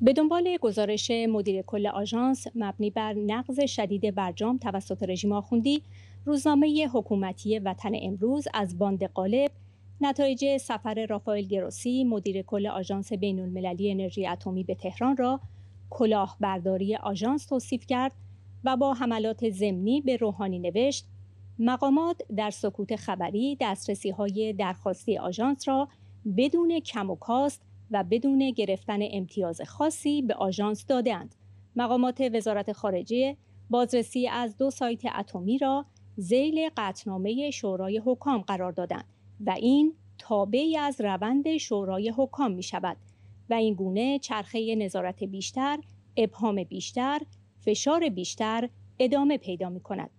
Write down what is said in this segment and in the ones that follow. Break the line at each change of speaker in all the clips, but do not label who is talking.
به دنبال گزارش مدیر کل آژانس مبنی بر نقض شدید برجام توسط رژیم آخوندی روزنامه حکومتی وطن امروز از باند قالب نتایج سفر رافائل گروسی مدیر کل آژانس بین المللی انرژی اتمی به تهران را کلاهبرداری آژانس توصیف کرد و با حملات ضمنی به روحانی نوشت مقامات در سکوت خبری دسترسی های درخواستی آژانس را بدون کم و کاست و بدون گرفتن امتیاز خاصی به آژانس دادند. مقامات وزارت خارجه بازرسی از دو سایت اتمی را زیل قطنامه شورای حکام قرار دادند و این تابعی از روند شورای حکام می شود و این گونه چرخه نظارت بیشتر، ابهام بیشتر، فشار بیشتر ادامه پیدا می کند.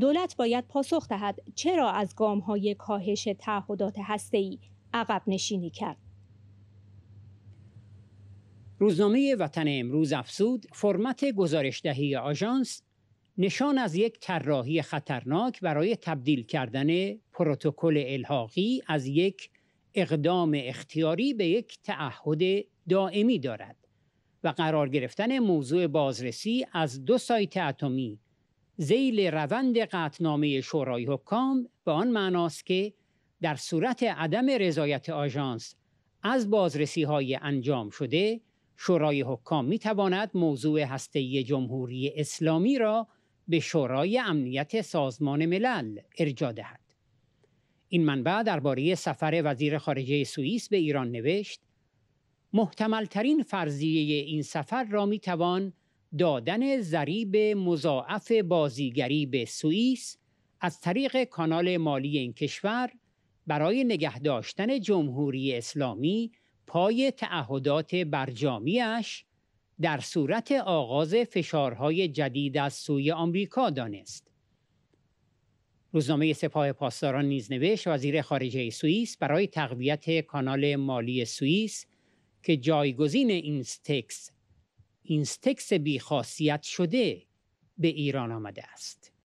دولت باید پاسخ دهد چرا از گام های کاهش تعهدات هسته‌ای عقب نشینی کرد.
روزنامه وطن امروز افسود فرمت دهی آژانس نشان از یک طراحی خطرناک برای تبدیل کردن پروتکل الحاقی از یک اقدام اختیاری به یک تعهد دائمی دارد و قرار گرفتن موضوع بازرسی از دو سایت اتمی زیل روند قطنامه شورای حکام به آن معناست که در صورت عدم رضایت آژانس از بازرسی های انجام شده شورای حکام می تواند موضوع هسته جمهوری اسلامی را به شورای امنیت سازمان ملل ارجا دهد. این منبع درباره سفر وزیر خارجه سوئیس به ایران نوشت ترین فرضیه این سفر را می توان دادن ضریب مضاعف بازیگری به سوئیس از طریق کانال مالی این کشور برای نگه داشتن جمهوری اسلامی پای تعهدات برجامیش در صورت آغاز فشارهای جدید از سوی آمریکا دانست. روزنامه سپاه پاسداران نیز نوشت وزیر خارجه سوئیس برای تقویت کانال مالی سوئیس که جایگزین اینستکس اینستکس بیخاصیت شده به ایران آمده است.